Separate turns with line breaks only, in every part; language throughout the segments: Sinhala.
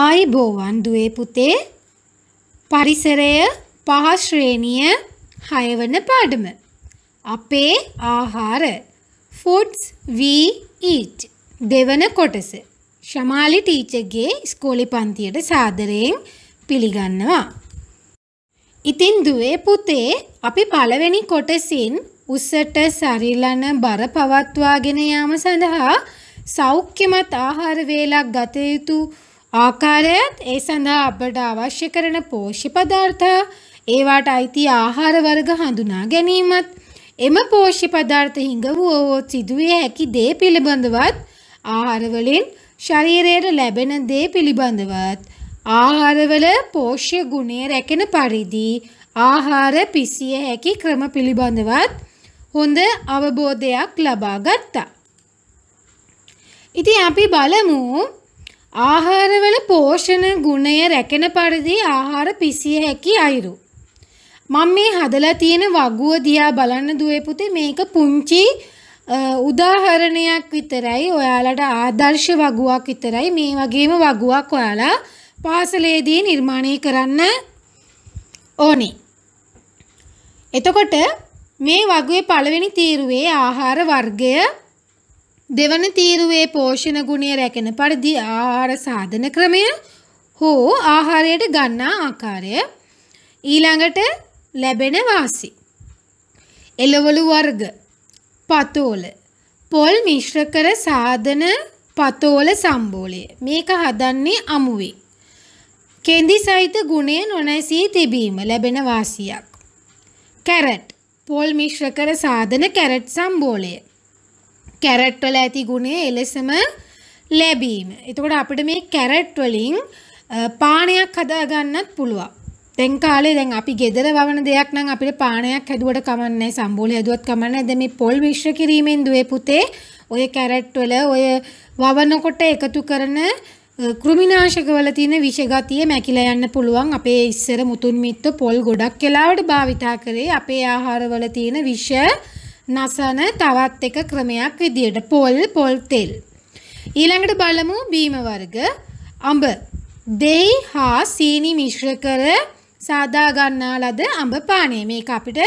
ආයිබෝවන් දුවේ පුතේ පරිසරය පහ ශ්‍රේණිය හයවන පාඩම අපේ ආහාර ෆුඩ්ස් වී ඊට් දෙවන කොටස ශමාලි ටීචර්ගේ ස්කෝලි පන්තියට සාදරයෙන් පිළිගන්නවා ඉතින් දුවේ පුතේ අපි පළවෙනි කොටසින් උසට සරිලන බර පවත්වාගෙන යාම සඳහා සෞඛ්‍යමත් ආහාර වේලක් ගත යුතු ආකාරයත් ඒ සඳහා අපට අවශ්‍ය කරන පෝෂ්‍ය පදාර්ථ ඒවාට අයිති ආහාර වර්ග හඳුනා ගැනීමත් එම පෝෂ්‍ය පදාර්ථ හිඟවුවොත් සිදුවිය හැකි දේ පිළිබඳවත් ආහාරවලින් ශරීරයට ලැබෙන දේ පිළිබඳවත් ආහාරවල පෝෂ්‍ය ගුණය රැකෙන පරිදි ආහාර පිසිය හැකි ක්‍රම පිළිබඳවත් හොඳ අවබෝධයක් ලබා ගත්තා. ඉතින් අපි බලමු ආහාරවල පෝෂණ ගුණය රැකෙන පරිදි ආහාර පිසිය හැකි අයුරු. මම මේ හදලා තියෙන වගුව දිහා බලන්න දුවේ පුතේ මේක පුංචි උදාහරණයක් විතරයි ඔයාලට ආදර්ශ වගුවක් විතරයි මේ වගේම වගුවක් ඔයාලා පාසලේදී නිර්මාණය කරන්න ඕනේ. එතකොට මේ වගුවේ පළවෙනි තීරුවේ ආහාර වර්ගය දෙවන තීරුවේ පෝෂණ ගුණය රැකෙන පරිදි ආහාර සාධන ක්‍රමය හෝ ආහාරයට ගන්නා ආකාරය ඊළඟට ලැබෙන වාසි එළවලු වර්ග පතෝල පොල් මිශ්‍ර කර සාධන පතෝල සම්බෝලය මේක හදන්නේ අමුවේ කෙන්දි සහිත ගුණය නොනැසී තිබීම ලැබෙන වාසියක් කැරට් පොල් මිශ්‍ර කර සාධන කැරට් සම්බෝලය කැරට්වල ඇති ගුණය එලෙසම ලැබීම. එතකොට අපිට මේ කැරට්වලින් පානයක් හදාගන්නත් පුළුවන්. දැන් කාලේ දැන් අපි ගෙදර වවන දෙයක් නම් අපිට පානයක් හැදුවට කමන්නේ සම්බෝලේ හැදුවත් කමන්නේ දැන් මේ පොල් මිශ්‍ර කිරීමෙන් දුවේ පුතේ ඔය කැරට් වල ඔය වවනකොට එකතු කරන කෘමිනාශක වල තියෙන විෂගතිය මැකිලා යන්න පුළුවන් අපේ ඉස්සර මුතුන් මිත්ත පොල් ගොඩක් කාලවට භාවිතා කරේ අපේ ආහාර වල තියෙන විෂ නසන තවත් එක ක්‍රමයක් විදියට පොල් පොල් තෙල්. ඊළඟට බලමු බීම වර්ග අඹ. දෙයි හා සීනි මිශ්‍ර කර සාදා ගන්නා ලද අඹ පානය. මේක අපිට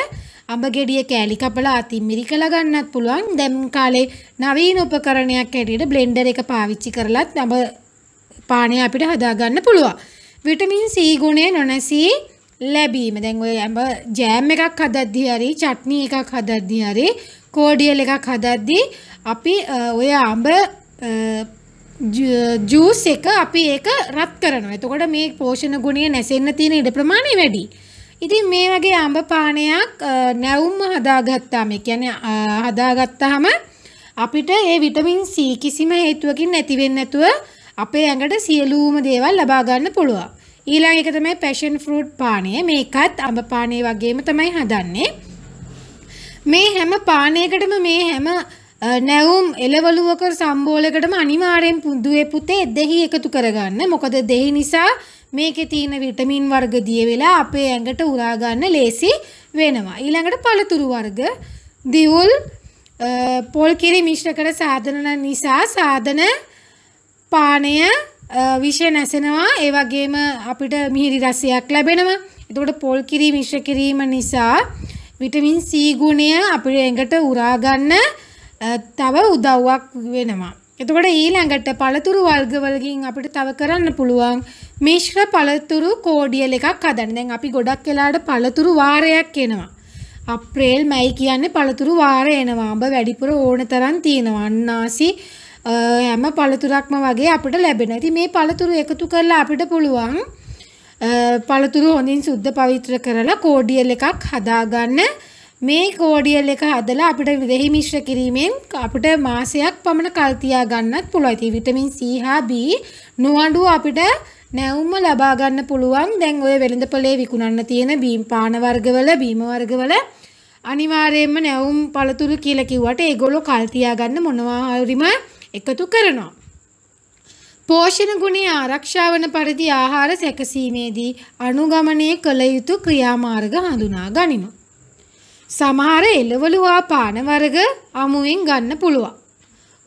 අඹ ගෙඩිය කෑලි කපලා අතින් මිරිකලා ගන්නත් පුළුවන්. දැන් කාලේ නවීන උපකරණයක් ඇටියට බ්ලෙන්ඩර් එක පාවිච්චි කරලත් අඹ පානය අපිට හදා ගන්න පුළුවන්. විටමින් C ගුණය නොනැසී ලැබීම. දැන් ඔය ඇඹ ජෑම් එකක් හදද්දී හරි චට්නි එකක් හදද්දී හරි කෝඩියල් එකක් හදද්දී අපි ඔය අඹ ජූස් එක අපි ඒක රත් කරනවා. එතකොට මේ පෝෂණ ගුණය නැසෙන්න තියෙන ඉඩ ප්‍රමාණය වැඩි. ඉතින් මේ වගේ අඹ පානයක් නැවුම්ම හදාගත්තාම ඒ කියන්නේ හදාගත්තාම අපිට ඒ විටමින් C කිසිම හේතුවකින් නැති වෙන්නේ නැතුව අපේ ඇඟට සියලුම දේවල් ලබා ගන්න පුළුවන්. ඊළඟ එක තමයි පැෂන් ෆ්‍රූට් පානය. මේකත් අඹ පානය වගේම තමයි හදන්නේ. මේ හැම පානයකටම මේ හැම නැවුම් එළවලුවක සම්බෝලකටම අනිවාර්යෙන් පුදුවේ පුතේ දෙහි එකතු කරගන්න. මොකද දෙහි නිසා මේකේ තියෙන විටමින් වර්ග දිය වෙලා අපේ ඇඟට උරා ගන්න ලේසි වෙනවා. ඊළඟට පළතුරු වර්ග දිවුල් පොල් කිරි මිශ්‍ර කර සාධන නිසා සාධන පානය විෂය නැසෙනවා ඒ වගේම අපිට මිහිරි රසයක් ලැබෙනවා. එතකොට පොල් කිරි මිශ්‍ර කිරීම නිසා විටමින් C ගුණය අපේ ඇඟට උරා ගන්න තව උදව්වක් වෙනවා. එතකොට ඊළඟට පළතුරු වර්ග වලින් අපිට තව කරන්න පුළුවන් මිශ්‍ර පළතුරු කෝඩියල් එකක් හදන්න. දැන් අපි ගොඩක් වෙලාට පළතුරු වාරයක් එනවා. අප්‍රේල් මැයි කියන්නේ පළතුරු වාරය එනවා. අඹ වැඩිපුර ඕන තරම් තියෙනවා. අන්නාසි හැම පළතුරක්ම වගේ අපිට ලැබෙන. ඉතින් මේ පළතුරු එකතු කරලා අපිට පුළුවන් පළතුරු හොඳින් සුද්ධ පවිත්‍ර කරලා කෝඩියල් එකක් හදාගන්න. මේ කෝඩියල් එක හදලා අපිට දෙහි මිශ්‍ර කිරීමෙන් අපිට මාසයක් පමණ කල් තියා ගන්නත් පුළුවන්. ඉතින් විටමින් C හා B නොඅඩුව අපිට නැවුම්ම ලබා ගන්න පුළුවන් දැන් ඔය වෙළඳපොලේ විකුණන්න තියෙන බීම් පාන වර්ගවල බීම වර්ගවල අනිවාර්යයෙන්ම නැවුම් පළතුරු කියලා කිව්වට ඒගොල්ලෝ කල් තියාගන්න මොනවා හරිම එකතු කරනවා. පෝෂණ ගුණේ ආරක්ෂා වන පරිදි ආහාර සැකසීමේදී අනුගමනය කළ යුතු ක්‍රියාමාර්ග හඳුනා ගනිමු. සමහර එළවලු හා පාන වර්ග අමුවෙන් ගන්න පුළුවන්.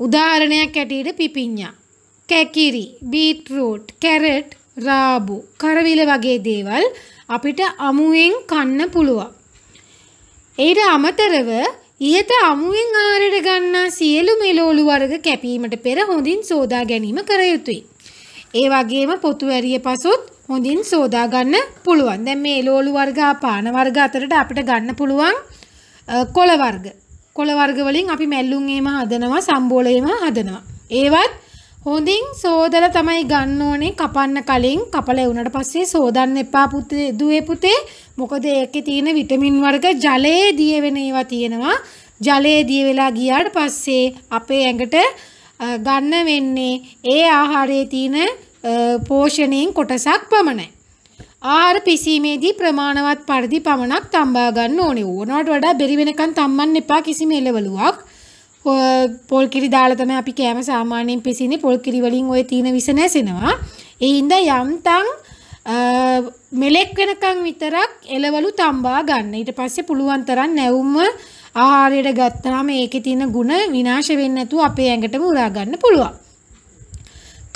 උදාහරණයක් ඇටියට පිපිඤ්ඤා, කැකිරි, බීට්රූට්, කැරට්, රාබු, කරවිල වගේ දේවල් අපිට අමුවෙන් කන්න පුළුවන්. ඊට අමතරව ඉහත අමුවෙන් ආරයට ගන්නා සියලු මෙලෝලු වර්ග කැපීමට පෙර හොඳින් සෝදා ගැනීම කර යුතුයි. ඒ වගේම පොතු ඇරිය පසුත් හොඳින් සෝදා ගන්න පුළුවන්. දැන් මේ එලෝලු වර්ග පාන වර්ග අතරට අපිට ගන්න පුළුවන් කොළ වර්ග. කොළ වර්ග වලින් අපි මැල්ලුම් එහෙම හදනවා, සම්බෝල එහෙම හදනවා. ඒවත් හොඳින් සෝදල තමයි ගන්න ඕනේ කපන්න කලින් කපල වුණට පස්සේ සෝදන්න එපා පුතේ දුවේ පුතේ මොකද ඒකේ තියෙන විටමින් වර්ග ජලයේ දිය වෙන ඒවා තියෙනවා ජලයේ දිය වෙලා ගියාට පස්සේ අපේ ඇඟට ගන්න වෙන්නේ ඒ ආහාරයේ තියෙන පෝෂණයෙන් කොටසක් පමණයි ආහාර පිසීමේදී ප්‍රමාණවත් පරිදි පමණක් තම්බා ගන්න ඕනේ ඕනවට වඩා බෙරි වෙනකන් තම්බන්න එපා කිසිම එළවලුවක් පොල්කිරි දාලා තමයි අපි කෑම සාමාන්‍යයෙන් පිසින්නේ පොල්කිරි වලින් ওই තීන විස නැසෙනවා ඒ හින්දා යම්තම් මෙලෙක් වෙනකන් විතරක් එළවලු තම්බා ගන්න ඊට පස්සේ පුළුවන් තරම් නැවුම ආහාරයට ගත්තාම ඒකේ තියෙන ಗುಣ විනාශ වෙන්නේ නැතුව අපේ ඇඟටම උරා ගන්න පුළුවන්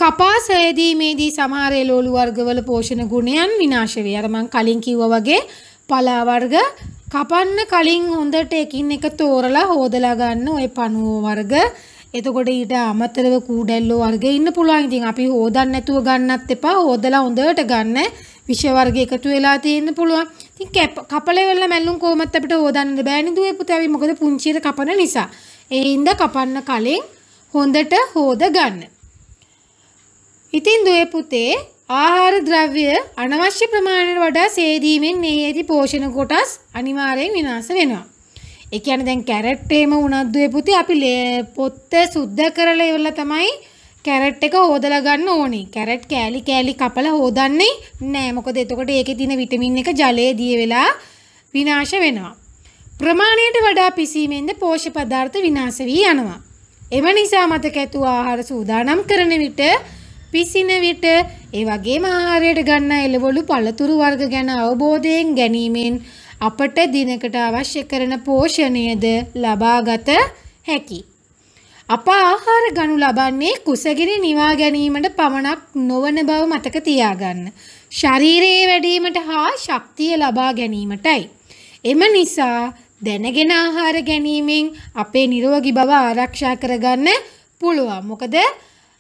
කපාසයේදී මේදී සමහර එළවලු වර්ගවල පෝෂණ ගුණයන් විනාශ වෙයි අර මං කලින් කිව්වා වගේ පලාවර්ග කපන්න කලින් හොඳට එකින් එක තෝරලා හෝදලා ගන්න ওই පණුවෝ වර්ග. එතකොට ඊට අමතරව කූඩැල්ලෝ වර්ගේ ඉන්න පුළුවන්. ඉතින් අපි හොදන්න නැතුව ගන්නත් එපා. හොදලා හොඳට ගන්න. විෂ වර්ග එකතු වෙලා තියෙන්න පුළුවන්. ඉතින් කපලේ වෙලා මැල්ලුම් කොහොමත් අපිට හොදන්න බෑනේ දුවේ පුතේ. අපි මොකද පුංචියට කපන නිසා. ඒ හින්දා කපන්න කලින් හොඳට හොද ගන්න. ඉතින් දුවේ පුතේ ආහාර ද්‍රව්‍ය අනවශ්‍ය ප්‍රමාණයට වඩා සේදීමෙන් මේ ඇති පෝෂණ කොටස් අනිවාර්යෙන් විනාශ වෙනවා. ඒ කියන්නේ දැන් කැරට් එහෙම උනද්දුවේ පුතේ අපි පොත්ත සුද්ධ කරලා ඉවරලා තමයි කැරට් එක හොදලා ගන්න ඕනේ. කැරට් කෑලි කෑලි කපලා හොදන්නේ නැහැ. මොකද එතකොට ඒකේ තියෙන විටමින් එක ජලයේ දිය වෙලා විනාශ වෙනවා. ප්‍රමාණයට වඩා පිසීමෙන්ද පෝෂ්‍ය පදාර්ථ විනාශ වී යනවා. එම නිසා මතක ඇතුව ආහාර සූදානම් කරන විට පිසින විට ඒ වගේම ආහාරයට ගන්න එළවලු පළතුරු වර්ග ගැන අවබෝධයෙන් ගැනීමෙන් අපට දිනකට අවශ්‍ය කරන පෝෂණයද ලබාගත හැකි. අප ආහාර ගනු ලබන්නේ කුසගිනි නිවා ගැනීමට පමණක් නොවන බව මතක තියාගන්න. ශරීරයේ වැඩීමට හා ශක්තිය ලබා ගැනීමටයි. එම නිසා දැනගෙන ආහාර ගැනීමෙන් අපේ නිරෝගී බව ආරක්ෂා කරගන්න පුළුවන්. මොකද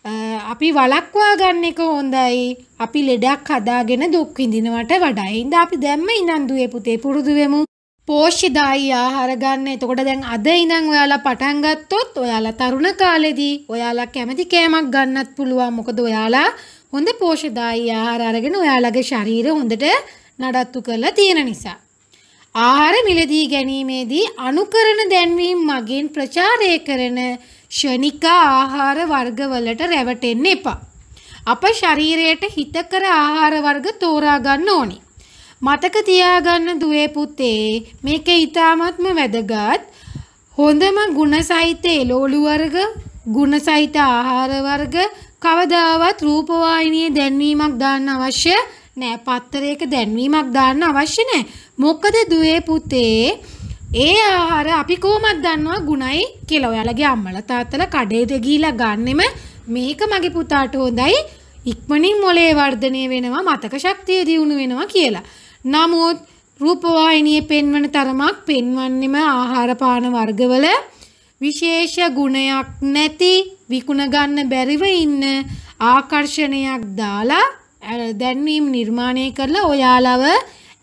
අපි වලක්වා ගන්න එක හොඳයි. අපි ලෙඩක් හදාගෙන දුක් විඳිනවට වඩා. ඉඳ අපි දැම්ම ඉනන්දුවේ පුතේ පුරුදු වෙමු. පෝෂ්‍යදායි ආහාර ගන්න. එතකොට දැන් අද ඉඳන් ඔයාලා පටන් ගත්තොත් ඔයාලා තරුණ කාලෙදී ඔයාලා කැමති කෑමක් ගන්නත් පුළුවන්. මොකද ඔයාලා හොඳ පෝෂ්‍යදායි ආහාර අරගෙන ඔයාලගේ ශරීරය හොඳට නඩත්තු කරලා තියෙන නිසා. ආහාර මිලදී ගැනීමේදී අනුකරණ දැන්වීම් මගින් ප්‍රචාරය කරන ෂණික ආහාර වර්ගවලට රැවටෙන්න එපා. අප ශරීරයට හිතකර ආහාර වර්ග තෝරා ගන්න ඕනි. මතක තියාගන්න දුවේ පුතේ මේක ඊටාත්ම වැදගත්. හොඳම ಗುಣ සහිත එළවලු වර්ග, ಗುಣ සහිත ආහාර වර්ග කවදාවත් රූපවාහිනියේ දැන්වීමක් දාන්න අවශ්‍ය නෑ. පත්තරයක දැන්වීමක් දාන්න අවශ්‍ය නෑ. මොකද දුවේ පුතේ ඒ ආහාර අපි කෝමත් දන්නවා ගුණයි කියලා ඔයාලගේ අම්මල තාත්තල කඩේට ගීලා ගන්නෙම මේක මගේ පුතාට හොඳයි ඉක්මනින් මොලේ වර්ධනය වෙනවා මතක ශක්තිය දියුණු වෙනවා කියලා. නමුත් රූපවාහිනියේ පෙන්වන තරමක් පෙන්වන්නෙම ආහාර පාන වර්ගවල විශේෂ ගුණයක් නැති විකුණ ගන්න බැරිව ඉන්න ආකර්ෂණයක් දාලා දැන්වීම් නිර්මාණය කරලා ඔයාලව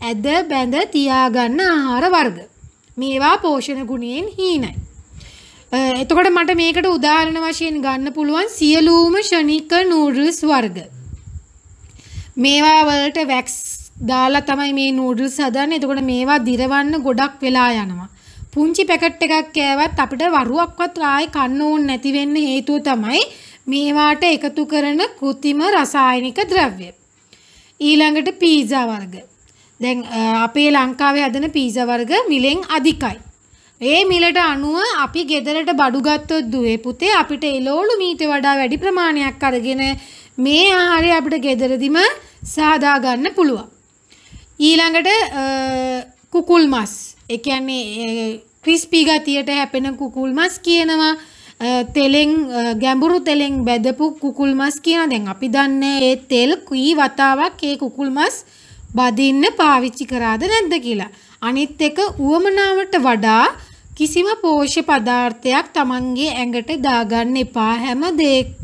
ඇද බැඳ තියාගන්න ආහාර වර්ග. මේවා පෝෂණ ගුණයෙන් හීනයි. එතකොට මට මේකට උදාහරණ වශයෙන් ගන්න පුළුවන් සියලුම ෂණික නූඩල්ස් වර්ග. මේවා වලට වැක්ස් දාලා තමයි මේ නූඩල්ස් හදන්නේ. එතකොට මේවා දිරවන්න ගොඩක් වෙලා යනවා. පුංචි පැකට් එකක් කෑවත් අපිට වරුවක්වත් ආයි කන්න ඕනේ නැති වෙන්න හේතුව තමයි මේවාට එකතු කරන કૃතිම රසායනික ද්‍රව්‍ය. ඊළඟට පීසා වර්ග. දැන් අපේ ලංකාවේ හදන පීසා වර්ග මිලෙන් අධිකයි. ඒ මිලට අනුව අපි ගෙදරට බඩු ගත්තොත් දුවේ පුතේ අපිට එළවලු මීට වඩා වැඩි ප්‍රමාණයක් අරගෙන මේ ආහාරය අපිට ගෙදරදිම සාදා ගන්න පුළුවන්. ඊළඟට කුකුල් මස්. ඒ කියන්නේ ක්‍රිස්පි ගතියට හැපෙන කුකුල් මස් කියනවා. තෙලෙන් ගැඹුරු තෙලෙන් බැදපු කුකුල් මස් කියනවා. දැන් අපි දන්නේ ඒ තෙල් කී වතාවක් ඒ කුකුල් මස් බදින්න පාවිච්චි කරාද නැද්ද කියලා. අනිත් එක උවමනාවට වඩා කිසිම පෝෂ්‍ය පදාර්ථයක් Tamanගේ ඇඟට දාගන්න එපා හැම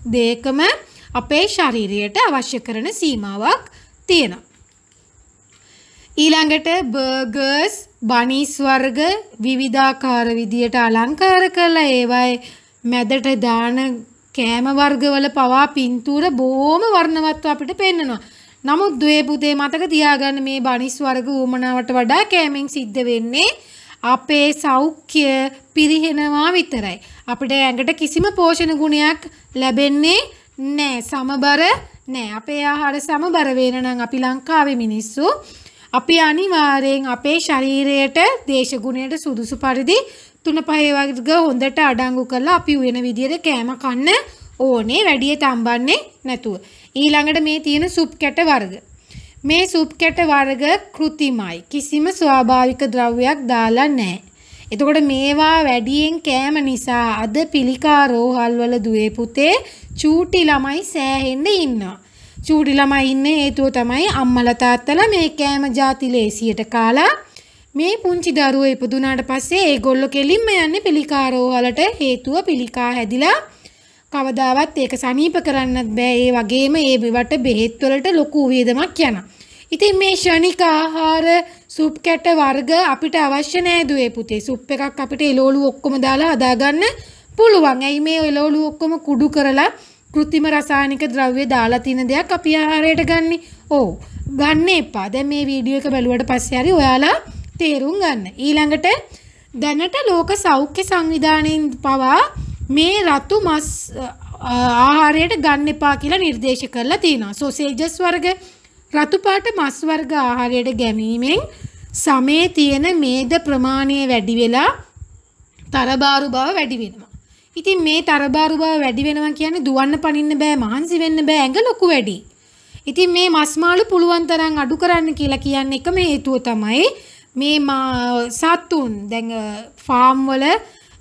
දෙයකම අපේ ශරීරයට අවශ්‍ය කරන සීමාවක් තියෙනවා. ඊළඟට බර්ගර්ස්, බනිස් වර්ග විවිධාකාර විදියට අලංකාර කරලා ඒවයි මැදට දාන කෑම වර්ගවල පවා පින්තූර බොහොම වර්ණවත්ව අපිට පෙන්වනවා. නමුත් දුවේ පුතේ මතක තියාගන්න මේ බනිස් වර්ග ඌමනාවට වඩා කෑමෙන් සිද්ධ වෙන්නේ අපේ සෞඛ්‍ය පිරිහෙනවා විතරයි. අපිට ඇඟට කිසිම පෝෂණ ගුණයක් ලැබෙන්නේ නෑ. සමබර නෑ. අපේ ආහාර සමබර වෙන නම් අපි ලංකාවේ මිනිස්සු අපි අනිවාර්යෙන් අපේ ශරීරයට දේශගුණයට සුදුසු පරිදි තුන පහේ වර්ග හොඳට අඩංගු කරලා අපි උයන විදියට කෑම කන්න ඕනේ වැඩිය තම්බන්නේ නැතුව. ඊළඟට මේ තියෙන සුප් කැට වර්ග. මේ සුප් කැට වර්ග කෘතිමයි. කිසිම ස්වාභාවික ද්‍රව්‍යයක් දාලා නැහැ. එතකොට මේවා වැඩියෙන් කෑම නිසා අද පිළිකා රෝහල්වල දුවේ පුතේ චූටි ළමයි සෑහෙන්න ඉන්නවා. චූටි ළමයි ඉන්න හේතුව තමයි අම්මලා තාත්තලා මේ කෑම ಜಾති ලේසියට කාලා මේ පුංචි දරුවෝ ඉපදුනාට පස්සේ ඒගොල්ලෝ කෙලින්ම යන්නේ පිළිකා රෝහලට හේතුව පිළිකා හැදිලා කවදාවත් ඒක සනීප කරන්නත් බෑ. ඒ වගේම ඒ බිවට බෙහෙත් වලට ලොකු වේදමක් යනවා. ඉතින් මේ ෂණික ආහාර සුප් කැට වර්ග අපිට අවශ්‍ය නෑ දුවේ පුතේ. සුප් එකක් අපිට එළවලු ඔක්කොම දාලා හදාගන්න පුළුවන්. ඇයි මේ එළවලු ඔක්කොම කුඩු කරලා කෘතිම රසායනික ද්‍රව්‍ය දාලා තියෙන දෙයක් අපි ආහාරයට ගන්නෙ. ඔව්. ගන්න එපා. දැන් මේ වීඩියෝ එක බැලුවට පස්සේ හරි ඔයාලා තේරුම් ගන්න. ඊළඟට දැනට ලෝක සෞඛ්‍ය සංවිධානයෙන් පවා මේ රතු මස් ආහාරයට ගන්න එපා කියලා නිර්දේශ කරලා තියෙනවා. සෝසේජස් වර්ග රතු පාට මස් වර්ග ආහාරයට ගැනීමෙන් සමේ තියෙන මේද ප්‍රමාණය වැඩි වෙලා තරබාරු බව වැඩි වෙනවා. ඉතින් මේ තරබාරු බව වැඩි වෙනවා කියන්නේ දුවන්න පනින්න බෑ මහන්සි වෙන්න බෑ ඇඟ ලොකු වැඩි. ඉතින් මේ මස් මාළු පුළුවන් තරම් අඩු කරන්න කියලා කියන්නේ එකම හේතුව තමයි මේ සත්තුන් දැන් ෆාම් වල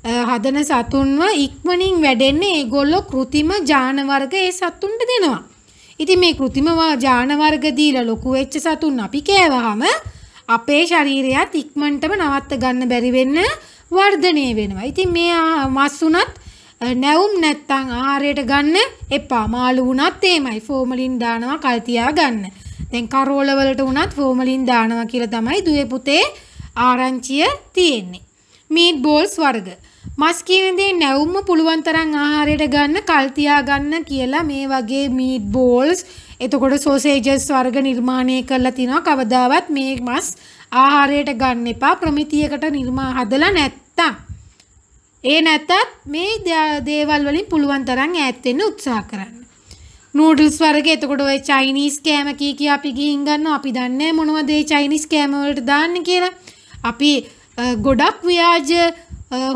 හදන සතුන්ව ඉක්මනින් වැඩෙන්නේ ඒගොල්ලෝ કૃතිම ජාන වර්ග ඒ සතුන්ට දෙනවා. ඉතින් මේ કૃතිම ජාන වර්ග දීලා ලොකු වෙච්ච සතුන් අපි කෑවහම අපේ ශරීරයත් ඉක්මනටම නවත්ත ගන්න බැරි වෙන්න වර්ධනය වෙනවා. ඉතින් මේ මස් උනත් නැවුම් නැත්තම් ආහාරයට ගන්න එපා. මාළු වුණත් එහෙමයි. ෆෝමලින් දානවා කල් ගන්න. දැන් කරෝල වලට වුණත් ෆෝමලින් දානවා කියලා තමයි දුවේ පුතේ ආරංචිය තියෙන්නේ. මීට් බෝල්ස් වර්ග. මස් කියන දේ නැවුම්ම පුළුවන් තරම් ආහාරයට ගන්න, කල් ගන්න කියලා මේ වගේ මීට් බෝල්ස්, එතකොට සෝසේජස් වර්ග නිර්මාණය කරලා තිනවා. කවදාවත් මේ මස් ආහාරයට ගන්න එපා. ප්‍රමිතියකට නිර්මා හදලා නැත්තම්. ඒ නැත්තත් මේ දේවල් වලින් පුළුවන් තරම් ඈත් වෙන්න උත්සාහ කරන්න. නූඩල්ස් වර්ග එතකොට ඔය චයිනීස් කෑම කී කිය අපි ගිහින් ගන්නවා අපි දන්නේ මොනවද ඒ චයිනීස් කෑම වලට දාන්නේ කියලා. අපි ගොඩක් ව්‍යාජ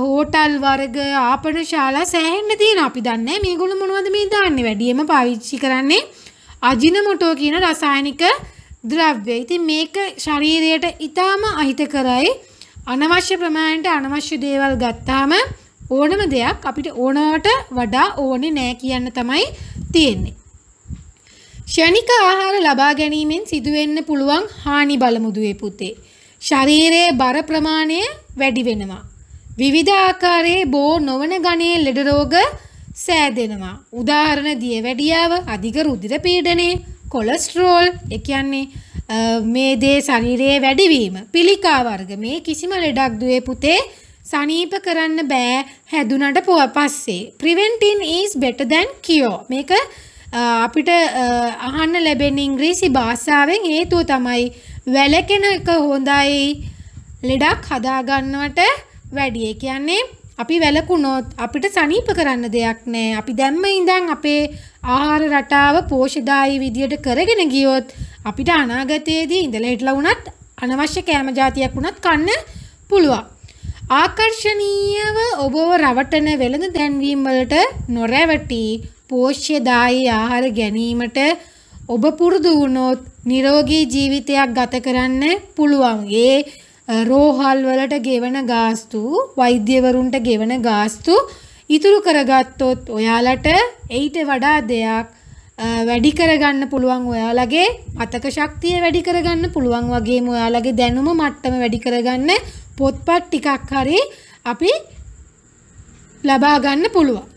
හෝටල් වර්ග ආපන ශාලා සෑහෙන්න තියෙන අපි දන්නේ මේගොල්ලෝ මොනවද මේ දාන්නේ වැඩියෙන්ම පාවිච්චි කරන්නේ අජිනමොටෝ කියන රසායනික ද්‍රව්‍ය. ඉතින් මේක ශරීරයට ඊටාම අහිතකරයි. අනවශ්‍ය ප්‍රමාණයට අනවශ්‍ය දේවල් ගත්තාම ඕනම දෙයක් අපිට ඕනවට වඩා ඕනේ නෑ කියන්න තමයි තියෙන්නේ. ෂණික ආහාර ලබා ගැනීමෙන් සිදුවෙන්න පුළුවන් හානි බලමුදුවේ පුතේ. ශරීරයේ බර ප්‍රමාණය වැඩි වෙනවා. විවිධ ආකාරයේ බෝ නොවන ගණයේ ලෙඩ රෝග සෑදෙනවා. උදාහරණ දියවැඩියාව, අධික රුධිර පීඩනය, කොලෙස්ටරෝල්, ඒ කියන්නේ මේ දේ ශරීරයේ වැඩිවීම, පිළිකා වර්ග මේ කිසිම ලෙඩක් දුවේ පුතේ සනීප කරන්න බෑ හැදුනට පස්සේ. preventing is better than cure. මේක අපිට අහන්න ලැබෙන ඉංග්‍රීසි භාෂාවෙන් හේතුව තමයි වැළකෙන එක හොඳයි ලෙඩක් හදාගන්නවට වැඩි. ඒ කියන්නේ අපි වැළකුණොත් අපිට සනීප කරන්න දෙයක් නැහැ. අපි දැම්ම ඉඳන් අපේ ආහාර රටාව පෝෂ්‍යදායී විදියට කරගෙන ගියොත් අපිට අනාගතයේදී ඉඳලා හිටලා වුණත් අනවශ්‍ය කෑම జాතියක් වුණත් කන්න පුළුවන්. ආකර්ශනීයව ඔබව රවටන වෙළඳ දැන්වීම් වලට නොරැවටී පෝෂ්‍යදායී ආහාර ගැනීමට ඔබ පුරුදු වුණොත් නිරෝගී ජීවිතයක් ගත කරන්න පුළුවන්. ඒ රෝහල් වලට ගෙවන ගාස්තු වෛද්‍යවරුන්ට ගෙවන ගාස්තු ඉතුරු කරගත්තොත් ඔයාලට එයිට වඩා දෙයක් වැඩි කරගන්න පුළුවන් ඔයාලගේ අතක ශක්තිය වැඩි කරගන්න පුළුවන් වගේම ඔයාලගේ දැනුම මට්ටම වැඩි කරගන්න පොත්පත් ටිකක් හරි අපි ලබා ගන්න පුළුවන්.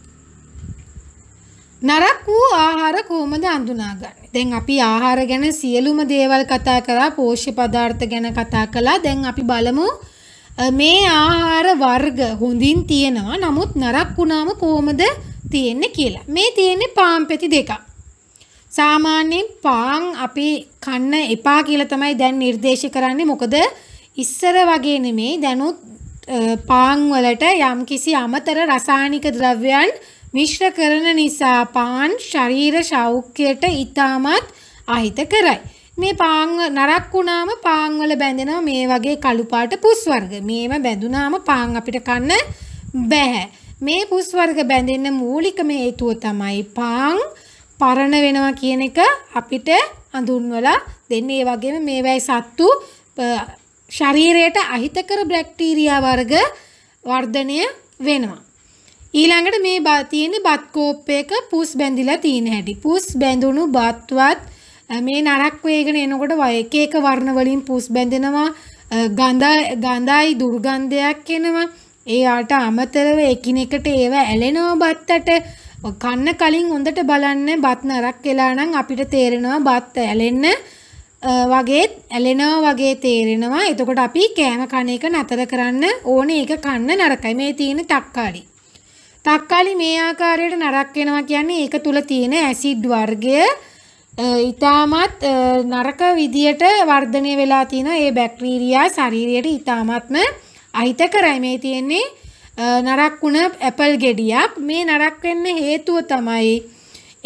නරක් වූ ආහාර කොහොමද අඳුනාගන්නේ? දැන් අපි ආහාර ගැන සියලුම දේවල් කතා කරා, පෝෂ්‍ය පදාර්ථ ගැන කතා කළා. දැන් අපි බලමු මේ ආහාර වර්ග හොඳින් තියෙනවා. නමුත් නරක් වුණාම කොහොමද තියෙන්නේ කියලා. මේ තියෙන්නේ පාන් පෙති දෙකක්. සාමාන්‍යයෙන් පාන් අපි කන්න එපා කියලා තමයි දැන් නිර්දේශ කරන්නේ. මොකද ඉස්සර වගේ නෙමේ දැනුත් පාන් වලට යම්කිසි අමතර රසායනික ද්‍රව්‍යයන් මිශ්‍ර කරන නිසා පාන් ශරීර සෞඛ්‍යයට ඉතාමත් අහිත කරයි. මේ පාන් නරක් වුණාම පාන් වල බැඳෙනවා මේ වගේ කළු පාට පුස් වර්ග. මේව බැඳුනාම පාන් අපිට කන්න බෑ. මේ පුස් වර්ග බැඳෙන්න මූලිකම හේතුව තමයි පාන් පරණ වෙනවා කියන එක අපිට අඳුන්වලා දෙන්නේ. ඒ වගේම මේවයි සත්තු ශරීරයට අහිතකර බැක්ටීරියා වර්ග වර්ධනය වෙනවා. ඊළඟට මේ තියෙන බත් කෝප්පයක පුස් බැඳිලා තියෙන හැටි. පුස් බැඳුණු බත්වත් මේ නරක් වේගෙන එනකොට එක එක වර්ණ වලින් පුස් බැඳෙනවා. ගඳ ගඳයි දුර්ගන්ධයක් එනවා. ඒයාට අමතරව එකිනෙකට ඒව ඇලෙනවා බත්තට. කන්න කලින් හොඳට බලන්න බත් නරක් වෙලා නම් අපිට තේරෙනවා බත් ඇලෙන්න වගේ ඇලෙනවා වගේ තේරෙනවා. එතකොට අපි කෑම කන එක නතර කරන්න ඕනේ ඒක කන්න නරකයි. මේ තියෙන තක්කාලි. තක්කාලි මේ ආකාරයට නරක් වෙනවා කියන්නේ ඒක තුල තියෙන ඇසිඩ් වර්ගය ඊටමත් නරක විදියට වර්ධනය වෙලා තියෙන ඒ බැක්ටීරියා ශරීරයට ඊටමත්ම අහිත කරයි මේ තියෙන්නේ නරක් වුණ ඇපල් ගෙඩියක් මේ නරක් වෙන්න හේතුව තමයි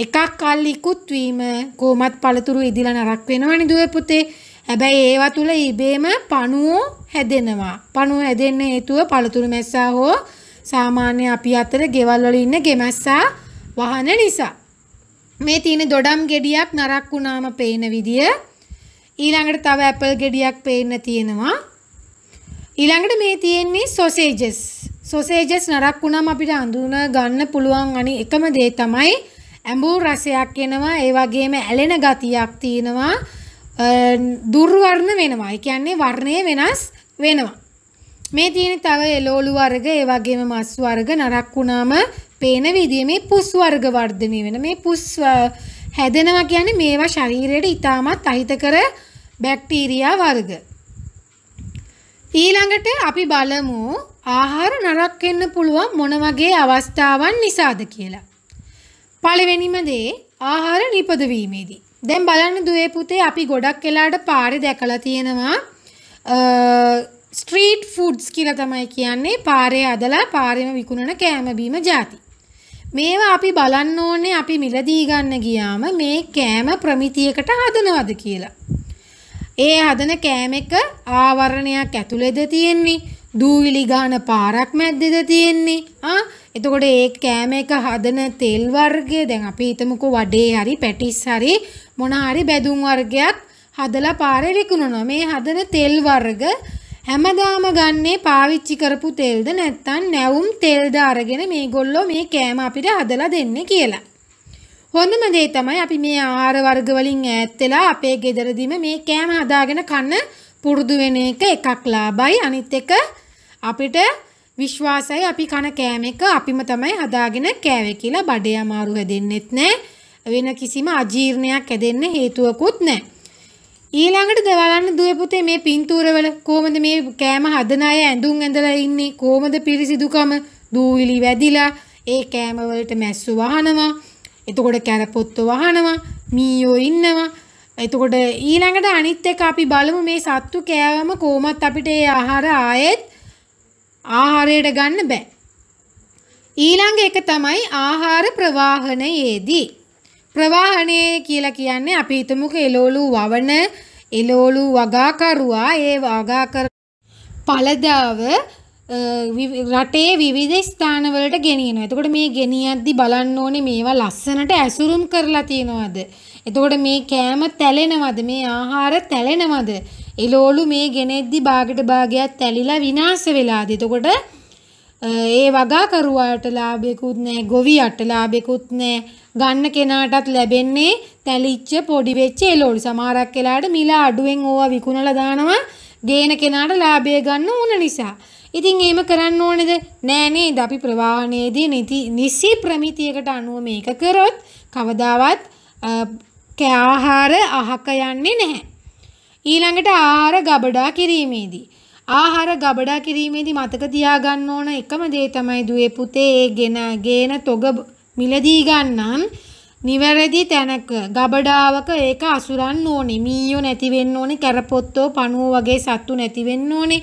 එකක් කල් ඉක්ුත් වීම කොමත් පළතුරු ඉදිලා නරක් වෙනවනේ දුවේ පුතේ. හැබැයි ඒවා තුල ඉබේම පණුවෝ හැදෙනවා. පණුව හැදෙන්න හේතුව පළතුරු මැස්සා හෝ සාමාන්‍ය අපි අතර ගෙවල් වල ඉන්න ගෙමැස්සා වහන නිසා. මේ තියෙන දොඩම් ගෙඩියක් නරක් වුණාම පේන විදිය. ඊළඟට තව ඇපල් ගෙඩියක් පේන්න තියෙනවා. ඊළඟට මේ තියෙන්නේ සොසේජස්. සොසේජස් නරක් වුණාම අපිට අඳුන ගන්න පුළුවන් අනි එකම දේ තමයි ඇඹූ රසයක් එනවා. ඒ වගේම ඇලෙන ගතියක් තියෙනවා. දුර්වර්ණ වෙනවා. ඒ කියන්නේ වර්ණය වෙනස් වෙනවා. මේ තියෙන තව එළෝලු වර්ග ඒ වගේම මස් වර්ග නරක් වුණාම පේන විදිය මේ පුස් වර්ග වර්ධනය වෙන මේ පුස් හැදෙනවා කියන්නේ මේවා ශරීරයට ඉතාමත් අහිතකර බැක්ටීරියා වර්ග. ඊළඟට අපි බලමු ආහාර නරක් වෙන්න පුළුවන් මොන වගේ අවස්ථාවන් නිසාද කියලා. පළවෙනිම දේ ආහාර නිපදවීමේදී. දැන් බලන්න දුවේ පුතේ අපි ගොඩක් වෙලාට පාරේ දැකලා තියෙනවා ස්ට්‍රීට් ෆුඩ්ස් කියලා තමයි කියන්නේ පාරේ අදලා පාරේම විකුණන කෑම බීම જાති. මේවා අපි බලන්න ඕනේ අපි මිලදී ගන්න ගියාම මේ කෑම ප්‍රමිතියකට හදනවද කියලා. ඒ හදන කෑම එක ආවරණයක් ඇතුළේද තියෙන්නේ දූවිලි ගන්න පාරක් මැද්දේද තියෙන්නේ ආ එතකොට ඒ කෑම එක හදන තෙල් වර්ගය දැන් අපි හිතමුකෝ වඩේ හරි පැටිස් හරි මොන හරි බැදුම් වර්ගයක් හදලා පාරේ විකුණනවා මේ හදන තෙල් වර්ග හැමදාම ගන්නේ පාවිච්චි කරපු තෙල්ද නැත්තම් නැවුම් තෙල්ද අරගෙන මේගොල්ලෝ මේ කෑම අපිට හදලා දෙන්නේ කියලා. හොඳම දේ තමයි අපි මේ ආහාර වර්ග වලින් ඈත් වෙලා අපේ ගෙදරදීම මේ කෑම හදාගෙන කන පුරුදු වෙන එක එකක් ලාභයි අනිත් එක අපිට විශ්වාසයි අපි කන කෑම එක අපිම තමයි හදාගෙන කෑවේ කියලා බඩේ අමාරු හැදෙන්නෙත් නැහැ වෙන කිසිම අජීර්ණයක් හැදෙන්න හේතුවකුත් නැහැ ඊළඟට දවලන්න දුවේ පුතේ මේ පින්තූරවල කොහොමද මේ කෑම හදන අය ඇඳුම් ඇඳලා ඉන්නේ කොහොමද පිරිසිදුකම දූවිලි වැදිලා ඒ කෑම වලට මැස්සු වහනවා එතකොට කැරපොත්ත වහනවා මීයෝ ඉන්නවා එතකොට ඊළඟට අනිත් එක අපි බලමු මේ සත්තු කෑවම කොහොමත් අපිට ඒ ආහාර ආයෙත් ආහාරයට ගන්න බෑ ඊළඟ එක තමයි ආහාර ප්‍රවාහනයේදී ප්‍රවාහනය කියලා කියන්නේ අපි හිතමුක එලෝලු වවන එලෝලු වගාකරුවා ඒ වගාකර පළදාව රටේ විවිධ ස්ථානවලට ගෙනියනවා. එතකොට මේ ගෙනියද්දි බලන්න ඕනේ මේවා ලස්සනට ඇසුරුම් කරලා තියනවාද? එතකොට මේ කෑම තැලෙනවද? මේ ආහාර තැලෙනවද? එලෝලු මේ ගෙනෙද්දි බාගට භාගයක් තැලිලා විනාශ වෙලාද? එතකොට ඒ වගාකරුවාට ලාභයකුත් නෑ ගොවියට ලාභයකුත් නෑ ගන්න කෙනාටත් ලැබෙන්නේ තැලිච්ච පොඩි වෙච්ච එළවලු. සමහරක් වෙලාවට මිල අඩුවෙන් ඕවා විකුණලා දානවා ගේන කෙනාට ලාභය ගන්න ඕන නිසා. ඉතින් එහෙම කරන්න ඕනේද? නෑ නේද? අපි ප්‍රවාහනයේදී නිති නිසි ප්‍රමිතියකට අනුව මේක කරොත් කවදාවත් කෑ ආහාර අහක යන්නේ නැහැ. ඊළඟට ආහාර ගබඩා කිරීමේදී ආහාර ගබඩා කිරීමේදී මතක තියාගන්න ඕන එකම දේ තමයි දුවේ පුතේ ඒ ගෙන ගේන තොග මිලදී ගන්නම් නිවැරදි තැනක ගබඩාවක ඒක අසුරන්න ඕනේ මීයෝ නැති වෙන්න ඕනේ කැරපොත්තෝ පණුව වගේ සත්තු නැති වෙන්න ඕනේ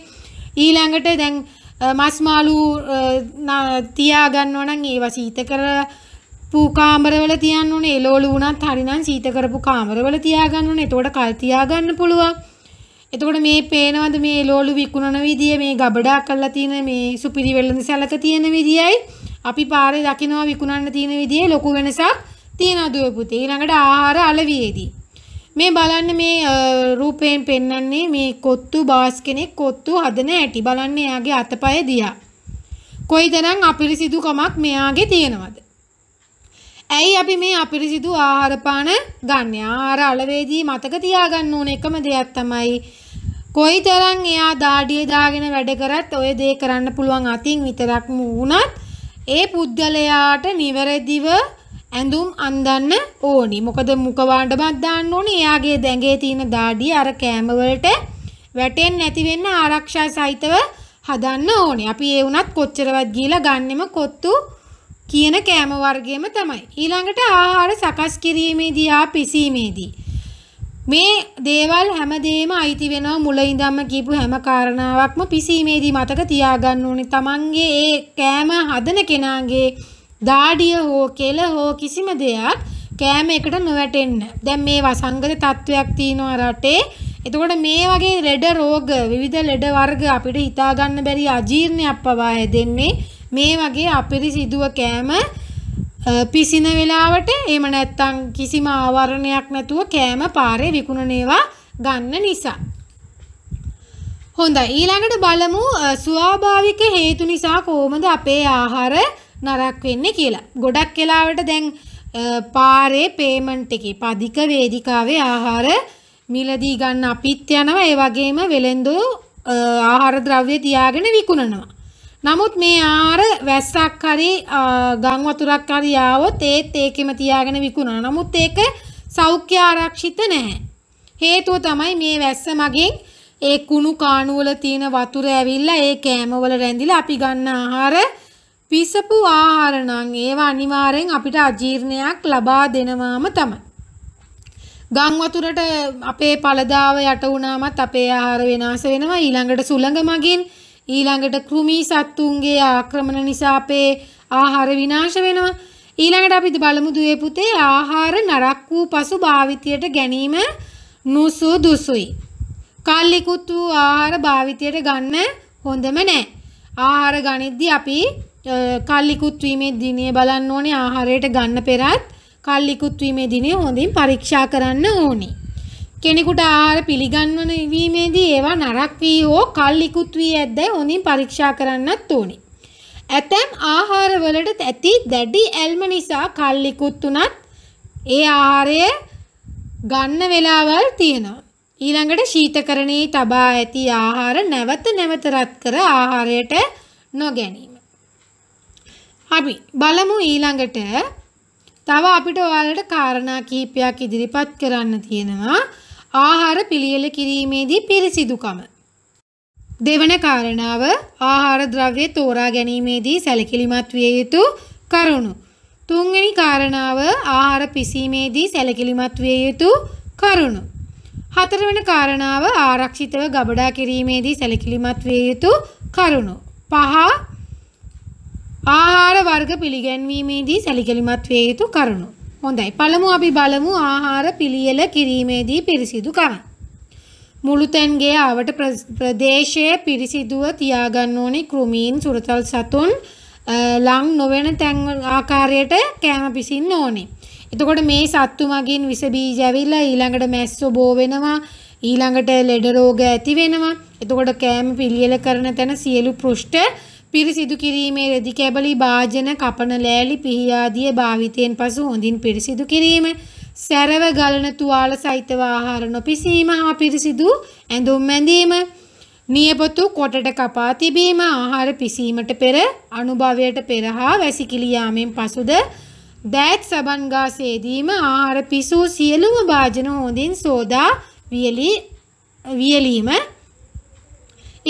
ඊළඟට දැන් මස් මාළු තියාගන්නවා නම් ඒවා සීත කර පූ කාමරවල තියන්න ඕනේ එළවලු වුණත් හරිනම් සීත කරපු කාමරවල තියාගන්න ඕනේ එතකොට කල් තියාගන්න පුළුවන් එතකොට මේ පේනවද මේ ලෝලු විකුණන විදිය මේ ගබඩා කරලා තියෙන මේ සුපිරි වෙළඳ සැලක තියෙන විදියයි අපි පාරේ දකිනවා විකුණන්න තියෙන විදියේ ලොකු වෙනසක් තියෙනවා දුව පුතේ. ඊළඟට ආහාර අලවියේදී මේ බලන්න මේ රූපයෙන් පෙන්වන්නේ මේ කොත්තු බාස් කෙනෙක් කොත්තු හදන ඇටි බලන්න එයාගේ අතපය දිහා. කොයිතරම් අපිරිසිදුකමක් මෙයාගේ තියෙනවද? ඇයි අපි මේ අපිරිසිදු ආහාර පාන ගන්න? ආහාර අලවේදී මතක තියාගන්න ඕන එකම දෙයක් තමයි කොයි තරන් එයා දාඩිය දාගෙන වැඩ කරත් ඔය දේ කරන්න පුළුවන් අතින් විතරක් වුණත් ඒ පුද්ගලයාට නිවැරදිව ඇඳුම් අන්දන්න ඕනි මොකද මුකවාඩමත් දාන්න ඕනි එයාගේ දැඟේ තියෙන දාඩිය අර කෑමවලට වැටෙන් නැතිවෙන්න ආරක්ෂා සහිතව හදන්න ඕනේ. අපි ඒ වුණත් කොච්චරවත් ගිහිලා ගන්නෙම කොත්තු කියන කෑම වර්ගයම තමයි. ඊළඟට ආහාර සකස් කිරීමේදී ආ පිසීමේදී මේ දේවල් හැමදේම අයිති වෙනවා මුල ඉඳන්ම කියපු හැම කාරණාවක්ම පිසීමේදී මතක තියාගන්න ඕනේ. Tamange ඒ කෑම හදන කෙනාගේ දාඩිය හෝ කෙල හෝ කිසිම දෙයක් කෑම එකට නොවැටෙන්න. දැන් මේ වසංගත තත්වයක් තියෙනවා රටේ. එතකොට මේ වගේ ලෙඩ රෝග විවිධ ලෙඩ වර්ග අපිට හිතා ගන්න බැරි අජීර්ණයක් පවා හැදෙන්නේ මේ වගේ අපිරිසිදුව කෑම පිසින වෙලාවට එහෙම නැත්තම් කිසිම ආවරණයක් නැතුව කෑම පාරේ විකුණනේවා ගන්න නිසා. හොඳයි ඊළඟට බලමු ස්වාභාවික හේතු නිසා කොහොමද අපේ ආහාර නරක් වෙන්නේ කියලා. ගොඩක් වෙලාවට දැන් පාරේ පේමන්ට් එකේ පදික වේදිකාවේ ආහාර මිලදී ගන්න අපිත් යනවා ඒ වගේම වෙලෙන්දෝ ආහාර ද්‍රව්‍ය තියාගෙන විකුණනවා. නමුත් මේ ආර වැස්සක් හරි ගම් වතුරක් හරි ආවොත් ඒත් ඒකෙම තියාගෙන විකුණනවා. නමුත් ඒක සෞඛ්‍ය ආරක්ෂිත නැහැ. හේතුව තමයි මේ වැස්ස මගින් ඒ කුණු කාණු වල තියෙන වතුර ඇවිල්ලා ඒ කෑම වල රැඳිලා අපි ගන්න ආහාර පිසපු ආහාර නම් ඒවා අනිවාර්යෙන් අපිට අජීර්ණයක් ලබා දෙනවාම තමයි. ගම් වතුරට අපේ පළදාව යට වුණාමත් අපේ ආහාර වෙනස් වෙනවා ඊළඟට සුළඟ මගින් ඊළඟට කෘමී සත්තුන්ගේ ආක්‍රමණ නිසා අපේ ආහාර විනාශ වෙනවා. ඊළඟට අපි බලමු දුවේ පුතේ ආහාර නරක් වූ පසු භාවිතයට ගැනීම නුසුදුසුයි. කල්ලිකුත් වූ ආහාර භාවිතයට ගන්න හොඳම නැහැ. ආහාර ගනිද්දී අපි කල්ලිකුත් වීමේ දිනය බලන්න ඕනේ ආහාරයට ගන්න පෙරත් කල්ලිකුත් වීමේ දිනය හොඳින් පරීක්ෂා කරන්න ඕනේ. කෙනෙකුට ආහාර පිළිගන්වන වීමේදී ඒවා නරක් වී හෝ කල් ඉක්ුත් වී ඇද්දැයි හොඳින් පරීක්ෂා කරන්නත් ඕනි. ඇතැම් ආහාරවලට ඇති දැඩි ඇල්ම නිසා කල් ඉක්ුත් උනත් ඒ ආහාරය ගන්න වෙලාවල් තියෙනවා. ඊළඟට ශීතකරණයේ තබා ඇති ආහාර නැවත නැවත රත් කර ආහාරයට නොගැනීම. අපි බලමු ඊළඟට තව අපිට ඔයාලට කාරණා කිහිපයක් ඉදිරිපත් කරන්න තියෙනවා. ආහාර පිළියෙල කිරීමේදී පිරිසිදුකම. දෙවන කාරණාව ආහාර ද්‍රව්‍ය තෝරා ගැනීමේදී සැලකිලිමත් විය යුතු කරුණු. තුන්වෙනි කාරණාව ආහාර පිසීමේදී සැලකිලිමත් විය යුතු කරුණු. හතරවන කාරණාව ආරක්ෂිතව ගබඩා කිරීමේදී සැලකිලිමත් විය යුතු කරුණු. පහ ආහාර වර්ග පිළිගැන්වීමේදී සැලකිලිමත් විය යුතු කරුණු. හොඳයි පළමු අපි බලමු ආහාර පිළියෙල කිරීමේදී පිරිසිදුකම. මුළුතැන්ගේ ආවට ප්‍රදේශයේ පිරිසිදුව තියාගන්න ඕනේ කෘමීන් සුරතල් සතුන් ලං නොවන තැන් ආකාරයට කෑම පිසින්න ඕනේ. එතකොට මේ සත්තු මගින් විස බීජ ඇවිල්ලා ඊළඟට මැස්සෝ බෝ වෙනවා ඊළඟට ලෙඩ රෝග ඇති වෙනවා. එතකොට කෑම පිළියෙල කරන තැන සියලු පෘෂ්ඨ පිරිසිදු කිරීමේ රෙදි කැබලි භාජන කපන ලෑලි පිහියාදිය භාවිතයෙන් පසු හොඳින් පිරිසිදු කිරීම සැරව ගලන තුවාල සහිතව ආහාර නොපිසීම හා පිරිසිදු ඇඳුම් ඇඳීම නියපොතු කොටට කපා තිබීම ආහාර පිසීමට පෙර අනුභවයට පෙර හා වැසිකිලි යාමෙන් පසුද දෑත් සබන් ගාසේදීම ආහාර පිසූ සියලුම භාජන හොඳින් සෝදා වියලි වියලීම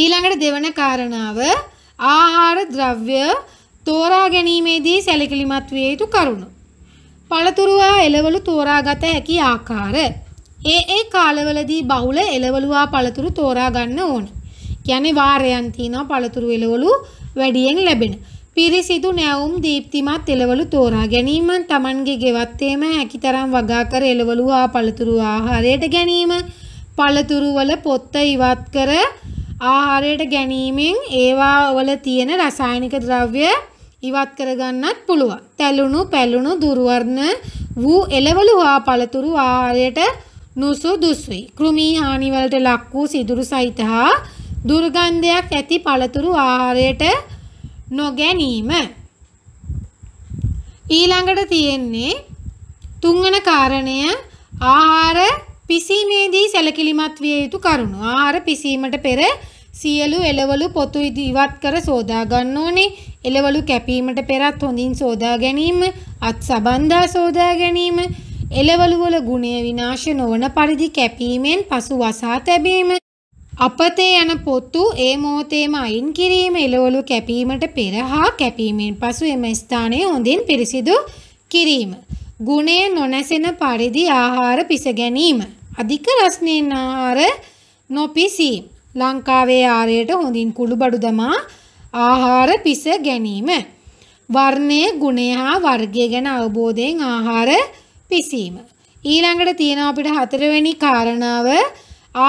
ඊළඟට දෙවන කාරණාව ආහාර ද්‍රව්‍ය තෝරා ගැනීමේදී සැලකිලිමත් විය යුතු කරුණු. පළතුරු හා එළවලු තෝරාගත හැකි ආකාර. ඒ ඒ කාලවලදී බහුල එළවලු හා පළතුරු තෝරා ගන්න ඕන. කියන්නේ වාරයන් තියෙනවා පළතුරු එළවලු වැඩියෙන් ලැබෙන. පිරිසිදු නැවුම් දීප්තිමත් එළවලු තෝරා ගැනීම, Tamange ගෙවත්තේම හැකිතරම් වගා කර එළවලු හා පළතුරු ආහාරයට ගැනීම, පළතුරු වල පොත්ත ඉවත් කර ආහාරයට ගැනීමෙන් ඒවා වල තියෙන රසායනික ද්‍රව්‍ය ඉවත් කරගන්නත් පුළුවන්. තැලුණු, පැලුණු, දුර්වර්ණ වූ එළවලු හා පළතුරු ආහාරයට නුසුදුසුයි. කෘමී හානි වලට ලක් වූ සිදුරු සහිත හා දුර්ගන්ධයක් ඇති පළතුරු ආහාරයට නොගැනීම. ඊළඟට තියෙන්නේ තුන්වන කාරණය ආහාර පිසීමේදී සැලකිලිමත් විය යුතු කරුණු. ආහාර පිසීමට පෙර සියලු එළවලු පොතු ඉවත් කර සෝදා ගන්න ඕනේ. එළවලු කැපීමට පෙරත් හොඳින් සෝදා ගැනීම, අත් සබන්දා සෝදා ගැනීම, එළවලු වල ගුණය විනාශ නොවන පරිදි කැපීමෙන් පසු වසා තැබීම, අපතේ යන පොතු ඒ මොහොතේම අයින් කිරීම, එළවලු කැපීමට පෙර හා කැපීමෙන් පසු එම ස්ථානය හොඳින් පිරිසිදු කිරීම, ගුණය නොනැසෙන පරිදි ආහාර පිස ගැනීම, අධික රසණීන ආහාර නොපිසීම ලංකාවේ ආරයට හොඳින් කුළුබඩු දමා ආහාර පිස ගැනීම. වර්ණය, ගුණය හා වර්ගය ගැන අවබෝධයෙන් ආහාර පිසීම. ඊළඟට තියෙනවා අපිට හතරවෙනි කාරණාව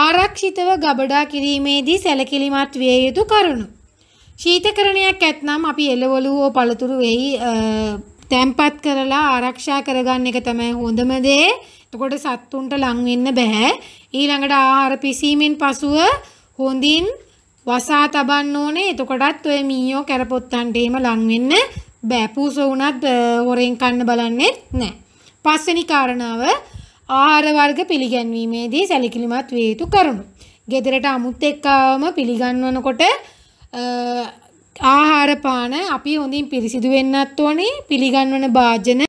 ආරක්ෂිතව ගබඩා කිරීමේදී සැලකිලිමත් විය යුතු කරුණු. ශීතකරණයක් ඇත්නම් අපි එළවලු හෝ පළතුරු වෙයි තැම්පත් කරලා ආරක්ෂා කරගන්න එක තමයි හොඳම දේ. එතකොට සත්තුන්ට ලං වෙන්න බෑ. ඊළඟට ආහාර පිසීමෙන් පසුව හොඳින් වසා තබන්න ඕනේ. එතකොටත් ඔය මීයෝ කැරපොත්තන්ට එහෙම ලං වෙන්න බෑ. පූසෝ වුණත් හොරෙන් කන්න බලන්නේ නැහැ. පස්වෙනි කාරණාව ආහාර වර්ග පිළිගැන්වීමේදී සැලකිලිමත් විය යුතු කරුණු. ගෙදරට අමුත් එක්කවම පිළිගන්වනකොට ආහාර පාන අපි හොඳින් පිරිසිදු වෙන්නත් ඕනේ පිළිගන්වන භාජන